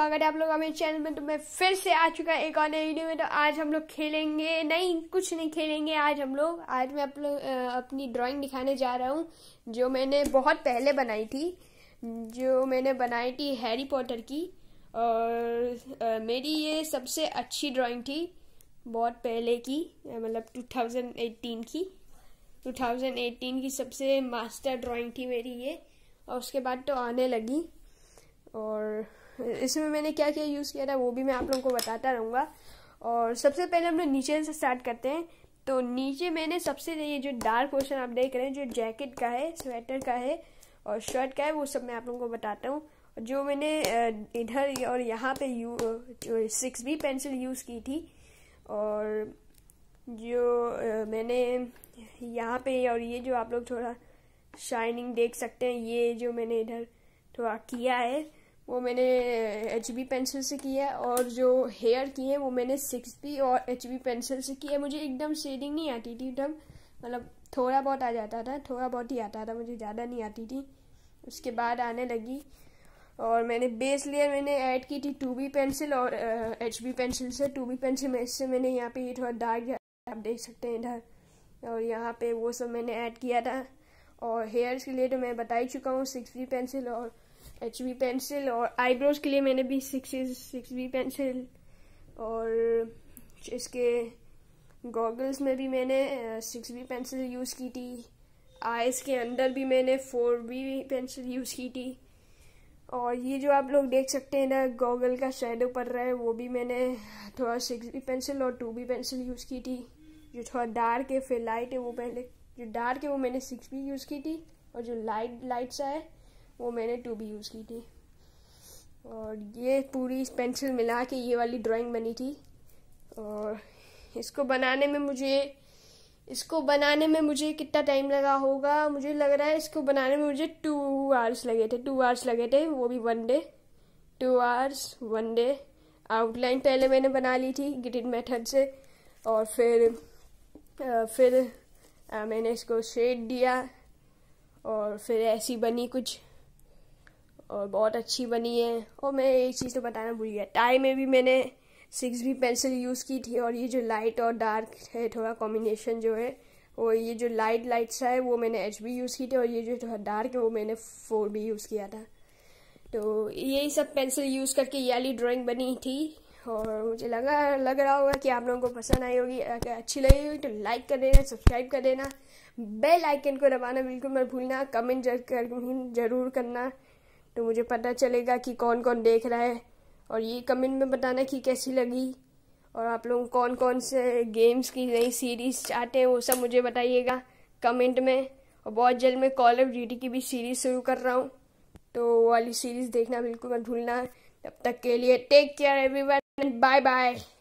स्वागत है आप लोग हमारे चैनल में तो मैं फिर से आ चुका है एक और नई वीडियो में तो आज हम लोग खेलेंगे नहीं कुछ नहीं खेलेंगे आज हम लोग आज मैं आप लोग अपनी ड्राइंग दिखाने जा रहा हूँ जो मैंने बहुत पहले बनाई थी जो मैंने बनाई थी हैरी पॉटर की और मेरी ये सबसे अच्छी ड्राइंग थी बहुत पहले की मतलब टू की टू की सबसे मास्टर ड्राॅइंग थी मेरी ये और उसके बाद तो आने लगी और इसमें मैंने क्या क्या यूज़ किया था वो भी मैं आप लोगों को बताता रहूँगा और सबसे पहले हम लोग नीचे से स्टार्ट करते हैं तो नीचे मैंने सबसे ये जो डार्क पोर्शन आप देख रहे हैं जो जैकेट का है स्वेटर का है और शर्ट का है वो सब मैं आप लोगों को बताता हूँ जो मैंने इधर और यहाँ पे यू जो सिक्स बी पेंसिल यूज़ की थी और जो मैंने यहाँ पे और ये जो आप लोग थोड़ा शाइनिंग देख सकते हैं ये जो मैंने इधर थोड़ा किया है वो मैंने एच बी पेंसिल से की है और जो हेयर की है वो मैंने सिक्स बी और एच बी पेंसिल से की है मुझे एकदम शेडिंग नहीं आती थी एकदम मतलब थोड़ा बहुत आ जाता था थोड़ा बहुत ही आता था मुझे ज़्यादा नहीं आती थी उसके बाद आने लगी और मैंने बेस लेयर मैंने ऐड की थी टू बी पेंसिल और एच बी पेंसिल से टू बी पेंसिल में इससे मैंने यहाँ पे ये थोड़ा डार्क आप देख सकते हैं इधर और यहाँ पे वो सब मैंने ऐड किया था और हेयर्स के लिए तो मैं बता ही चुका हूँ सिक्स बी पेंसिल और एच बी पेंसिल और आईब्रोज के लिए मैंने भी सिक्स सिक्स बी पेंसिल और इसके गॉगल्स में भी मैंने सिक्स बी पेंसिल यूज़ की थी आइस के अंदर भी मैंने फोर बी पेंसिल यूज़ की थी और ये जो आप लोग देख सकते हैं ना गॉगल का शेडो पड़ रहा है वो भी मैंने थोड़ा सिक्स बी पेंसिल और टू बी पेंसिल यूज़ की थी जो थोड़ा डार्क है फिर लाइट है वो पहले जो डार्क है वो मैंने सिक्स बी यूज़ की थी और जो लाइट लाइट्स है वो मैंने टू भी यूज़ की थी और ये पूरी पेंसिल मिला के ये वाली ड्राइंग बनी थी और इसको बनाने में मुझे इसको बनाने में मुझे कितना टाइम लगा होगा मुझे लग रहा है इसको बनाने में मुझे टू आवर्स लगे थे टू आवर्स लगे थे वो भी one day two hours one day outline पहले मैंने बना ली थी ग्रिड मेथड से और फिर आ, फिर आ, मैंने इसको शेड दिया और फिर ऐसी बनी कुछ और बहुत अच्छी बनी है और मैं एक चीज़ तो बताना भूल गया टाई में भी मैंने सिक्स भी पेंसिल यूज़ की थी और ये जो लाइट और डार्क है थोड़ा कॉम्बिनेशन जो है वो ये जो लाइट लाइट सा है वो मैंने एच बी यूज़ की थी और ये जो थोड़ा डार्क है वो मैंने फोर भी यूज़ किया था तो यही सब पेंसिल यूज़ करके ये वाली ड्राइंग बनी थी और मुझे लगा लग रहा होगा कि आप लोगों को पसंद आई होगी अगर अच्छी लगी होगी तो लाइक कर देना सब्सक्राइब कर देना बेल आइकन को दबाना बिल्कुल मत भूलना कमेंट जरूर करना तो मुझे पता चलेगा कि कौन कौन देख रहा है और ये कमेंट में बताना कि कैसी लगी और आप लोग कौन कौन से गेम्स की नई सीरीज़ चाहते हैं वो सब मुझे बताइएगा कमेंट में और बहुत जल्द मैं कॉल ऑफ ड्यूटी की भी सीरीज़ शुरू कर रहा हूँ तो वाली सीरीज़ देखना बिल्कुल मत भूलना तब तक के लिए take care everyone bye bye